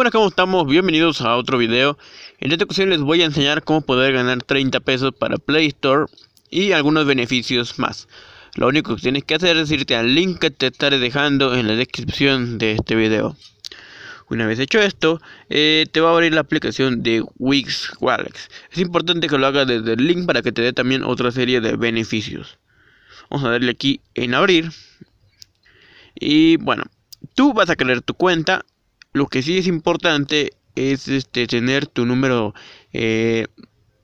buenas, ¿cómo estamos? Bienvenidos a otro video. En esta ocasión les voy a enseñar cómo poder ganar 30 pesos para Play Store y algunos beneficios más. Lo único que tienes que hacer es irte al link que te estaré dejando en la descripción de este video. Una vez hecho esto, eh, te va a abrir la aplicación de Wix Wallet. Es importante que lo hagas desde el link para que te dé también otra serie de beneficios. Vamos a darle aquí en abrir. Y bueno, tú vas a crear tu cuenta lo que sí es importante es este, tener tu número eh,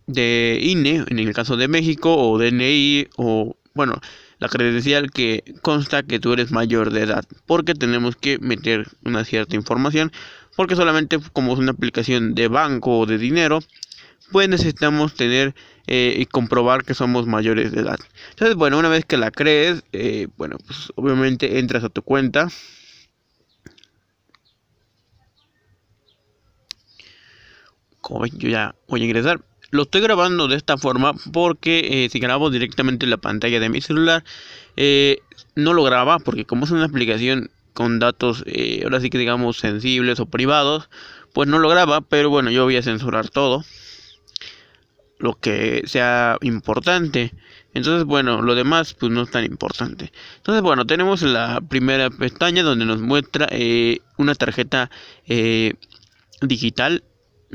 de INE, en el caso de México, o DNI, o bueno, la credencial que consta que tú eres mayor de edad, porque tenemos que meter una cierta información, porque solamente como es una aplicación de banco o de dinero, pues necesitamos tener eh, y comprobar que somos mayores de edad. Entonces, bueno, una vez que la crees, eh, bueno, pues obviamente entras a tu cuenta, como yo ya voy a ingresar. Lo estoy grabando de esta forma porque eh, si grabo directamente la pantalla de mi celular eh, no lo graba porque como es una aplicación con datos eh, ahora sí que digamos sensibles o privados pues no lo graba pero bueno yo voy a censurar todo lo que sea importante. Entonces, bueno, lo demás pues no es tan importante. Entonces, bueno, tenemos la primera pestaña donde nos muestra una tarjeta digital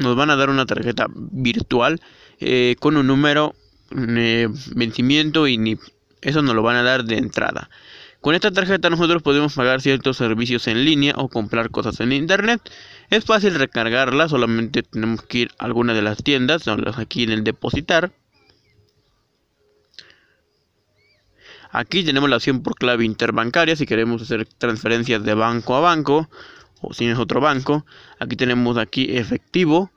nos van a dar una tarjeta virtual eh, con un número, de mm, eh, vencimiento y ni Eso nos lo van a dar de entrada. Con esta tarjeta nosotros podemos pagar ciertos servicios en línea o comprar cosas en internet. Es fácil recargarla, solamente tenemos que ir a alguna de las tiendas, aquí en el depositar. Aquí tenemos la opción por clave interbancaria si queremos hacer transferencias de banco a banco o si es otro banco. Aquí tenemos aquí efectivo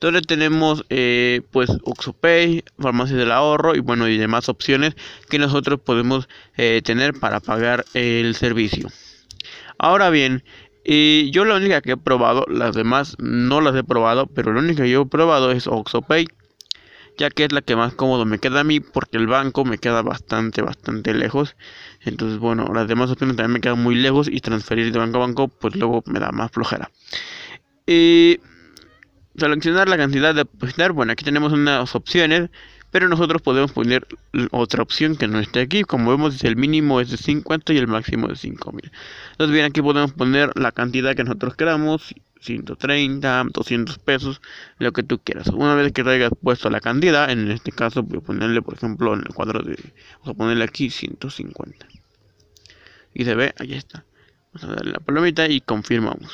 donde tenemos eh, pues Oxopay, farmacias del ahorro y bueno y demás opciones que nosotros podemos eh, tener para pagar el servicio. Ahora bien, y yo la única que he probado, las demás no las he probado, pero la única que yo he probado es OxoPay, ya que es la que más cómodo me queda a mí, porque el banco me queda bastante, bastante lejos. Entonces, bueno, las demás opciones también me quedan muy lejos y transferir de banco a banco, pues luego me da más flojera seleccionar la cantidad de apuestar bueno, aquí tenemos unas opciones, pero nosotros podemos poner otra opción que no esté aquí. Como vemos, el mínimo es de 50 y el máximo de 5000. Entonces, bien, aquí podemos poner la cantidad que nosotros queramos, 130, 200 pesos, lo que tú quieras. Una vez que hayas puesto la cantidad, en este caso voy a ponerle, por ejemplo, en el cuadro de... Vamos a ponerle aquí 150. Y se ve, ahí está. Vamos a darle la palomita y confirmamos.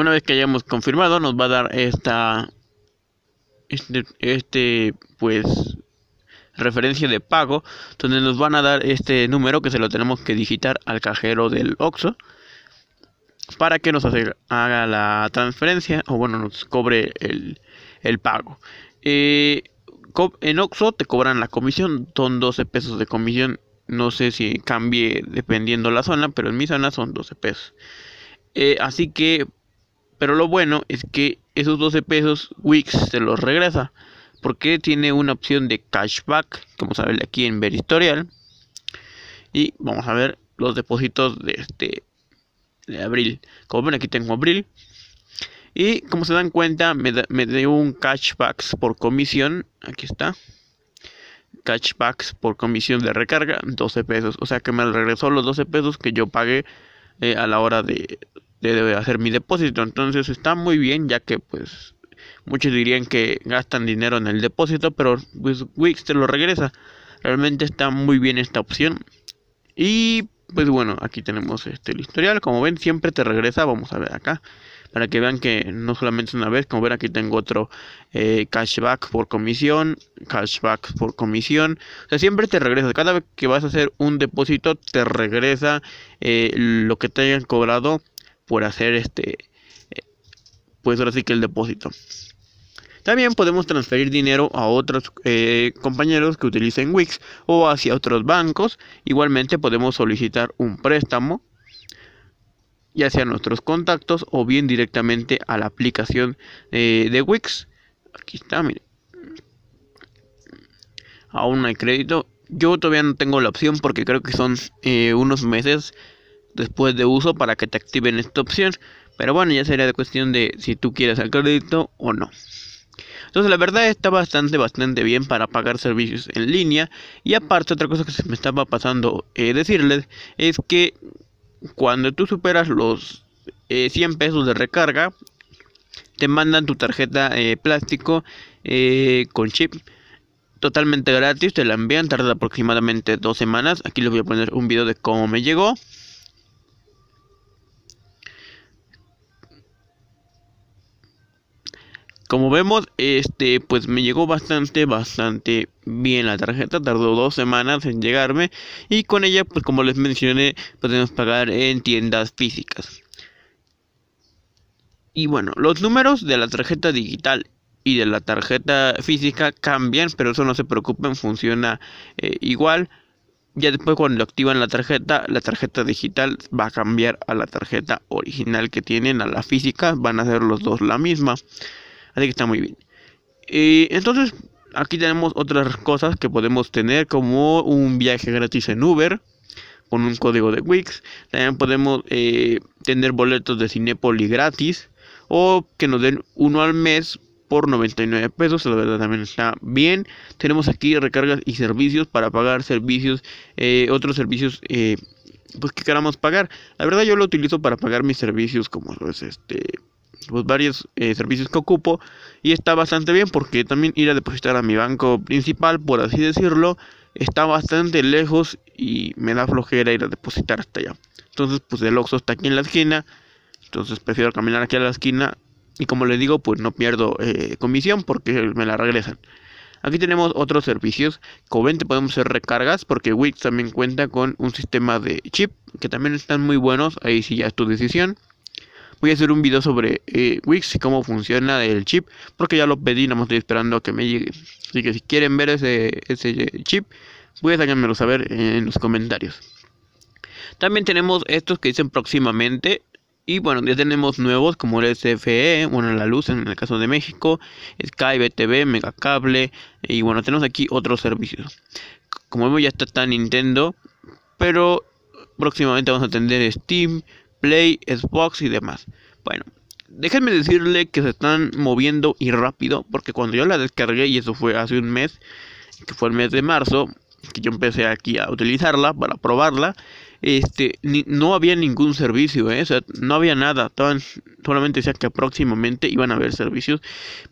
una vez que hayamos confirmado nos va a dar esta este, este, pues referencia de pago donde nos van a dar este número que se lo tenemos que digitar al cajero del OXO para que nos haga la transferencia o bueno nos cobre el, el pago eh, en OXO te cobran la comisión son 12 pesos de comisión no sé si cambie dependiendo la zona pero en mi zona son 12 pesos eh, así que pero lo bueno es que esos 12 pesos Wix se los regresa. Porque tiene una opción de cashback, como saben aquí en ver historial. Y vamos a ver los depósitos de este de abril. Como ven aquí tengo abril. Y como se dan cuenta me, me dio un cashback por comisión. Aquí está. Cashbacks por comisión de recarga 12 pesos. O sea que me regresó los 12 pesos que yo pagué eh, a la hora de, debe hacer mi depósito. Entonces está muy bien ya que pues muchos dirían que gastan dinero en el depósito, pero pues, Wix te lo regresa. Realmente está muy bien esta opción. Y pues bueno, aquí tenemos este el historial. Como ven, siempre te regresa. Vamos a ver acá. Para que vean que no solamente una vez, como ven aquí tengo otro eh, cashback por comisión, cashback por comisión. O sea, siempre te regresa. Cada vez que vas a hacer un depósito, te regresa eh, lo que te hayan cobrado por hacer este, pues ahora sí que el depósito. También podemos transferir dinero a otros eh, compañeros que utilicen Wix o hacia otros bancos. Igualmente podemos solicitar un préstamo, ya sea nuestros contactos o bien directamente a la aplicación eh, de Wix. Aquí está, mire. Aún no hay crédito. Yo todavía no tengo la opción porque creo que son eh, unos meses después de uso para que te activen esta opción. Pero bueno, ya sería de cuestión de si tú quieres el crédito o no. Entonces la verdad está bastante, bastante bien para pagar servicios en línea. Y aparte otra cosa que se me estaba pasando eh, decirles es que cuando tú superas los 100 eh, pesos de recarga, te mandan tu tarjeta eh, plástico con chip totalmente gratis, te la envían, tarda aproximadamente dos semanas. Aquí les voy a poner un video de cómo me llegó. Como vemos, este, pues me llegó bastante, bastante bien la tarjeta. Tardó dos semanas en llegarme. Y con ella, pues como les mencioné, podemos pagar en tiendas físicas. Y bueno, los números de la tarjeta digital y de la tarjeta física cambian, pero eso no se preocupen, funciona eh, igual. Ya después cuando activan la tarjeta, la tarjeta digital va a cambiar a la tarjeta original que tienen, a la física, van a ser los dos la misma. Así que está muy bien. Y entonces, aquí tenemos otras cosas que podemos tener, como un viaje gratis en Uber con un código de Wix. También podemos eh, tener boletos de Cinepoli gratis o que nos den uno al mes por 99 pesos, la verdad también está bien. Tenemos aquí recargas y servicios para pagar servicios, eh, otros servicios eh, pues que queramos pagar. La verdad yo lo utilizo para pagar mis servicios como es este pues, varios eh, servicios que ocupo y está bastante bien porque también ir a depositar a mi banco principal, por así decirlo, está bastante lejos y me da flojera ir a depositar hasta allá. Entonces, pues el Oxxo está aquí en la esquina, entonces prefiero caminar aquí a la esquina y como les digo, pues no pierdo eh, comisión porque me la regresan. Aquí tenemos otros servicios. Con podemos hacer recargas porque Wix también cuenta con un sistema de chip que también están muy buenos. Ahí sí ya es tu decisión. Voy a hacer un video sobre eh, Wix y cómo funciona el chip, porque ya lo pedí, no estoy esperando a que me llegue. Así que si quieren ver ese, ese chip, voy a saber en los comentarios. También tenemos estos que dicen próximamente. Y bueno, ya tenemos nuevos como el SFE, bueno, la luz en el caso de México, Sky, mega Megacable. Y bueno, tenemos aquí otros servicios. Como vemos, ya está, está Nintendo, pero próximamente vamos a tener Steam, Play, Xbox y demás. Bueno, déjenme decirle que se están moviendo y rápido, porque cuando yo la descargué, y eso fue hace un mes, que fue el mes de marzo, que yo empecé aquí a utilizarla para probarla, este, no había ningún servicio, ¿eh? o sea, no había nada, solamente decía que próximamente iban a haber servicios,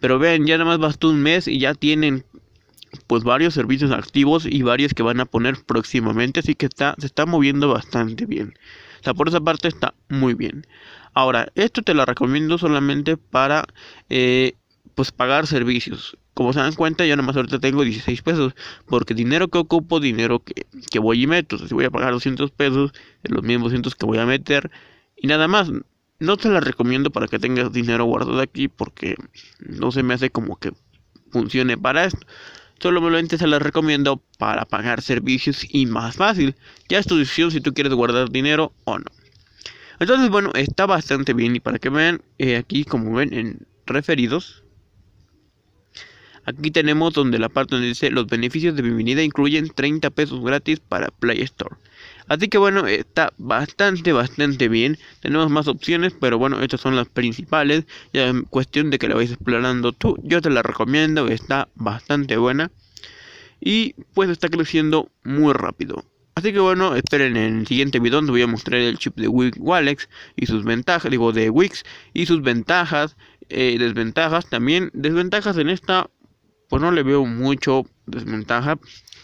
pero vean, ya nada más bastó un mes y ya tienen pues varios servicios activos y varios que van a poner próximamente, así que está, se está moviendo bastante bien. O por esa parte está muy bien. Ahora, esto te lo recomiendo solamente para eh, pues pagar servicios. Como se dan cuenta, yo más ahorita tengo 16 pesos. Porque dinero que ocupo, dinero que, voy y meto. si voy a pagar 200 pesos, en los mismos 200 que voy a meter. Y nada más. No te la recomiendo para que tengas dinero guardado aquí. Porque no se me hace como que funcione para esto solamente se las recomiendo para pagar servicios y más fácil. Ya es tu decisión si tú quieres guardar dinero o no. Entonces, bueno, está bastante bien y para que vean, eh, aquí como ven en referidos, Aquí tenemos donde la parte donde dice los beneficios de bienvenida incluyen 30 pesos gratis para Play Store. Así que bueno, está bastante, bastante bien. Tenemos más opciones, pero bueno, estas son las principales. Ya es cuestión de que la vais explorando tú. Yo te la recomiendo, está bastante buena. Y pues está creciendo muy rápido. Así que bueno, esperen en el siguiente video donde voy a mostrar el chip de Walex y sus ventajas, digo de Wix y sus ventajas, eh, desventajas también, desventajas en esta pues no le veo mucho desventaja,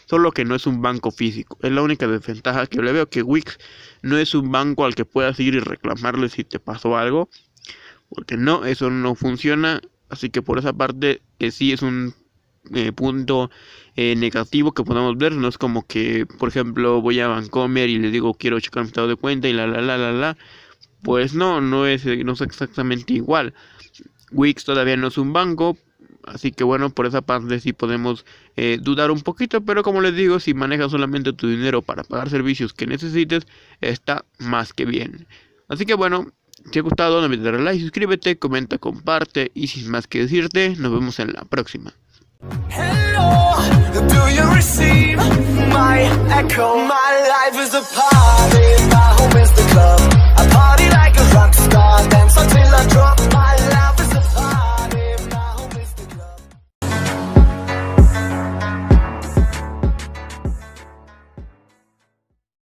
solo que no es un banco físico. Es la única desventaja que le veo que Wix no es un banco al que puedas ir y reclamarle si te pasó algo, porque no, eso no funciona. Así que por esa parte Que sí es un eh, punto eh, negativo que podamos ver. No es como que, por ejemplo, voy a Vancomer y le digo quiero checar mi estado de cuenta y la la la la la. Pues no, no es, no es exactamente igual. Wix todavía no es un banco, Así que bueno, por esa parte sí podemos eh, dudar un poquito, pero como les digo, si manejas solamente tu dinero para pagar servicios que necesites, está más que bien. Así que bueno, si te ha gustado, no olvides like, suscríbete, comenta, comparte y sin más que decirte, nos vemos en la próxima.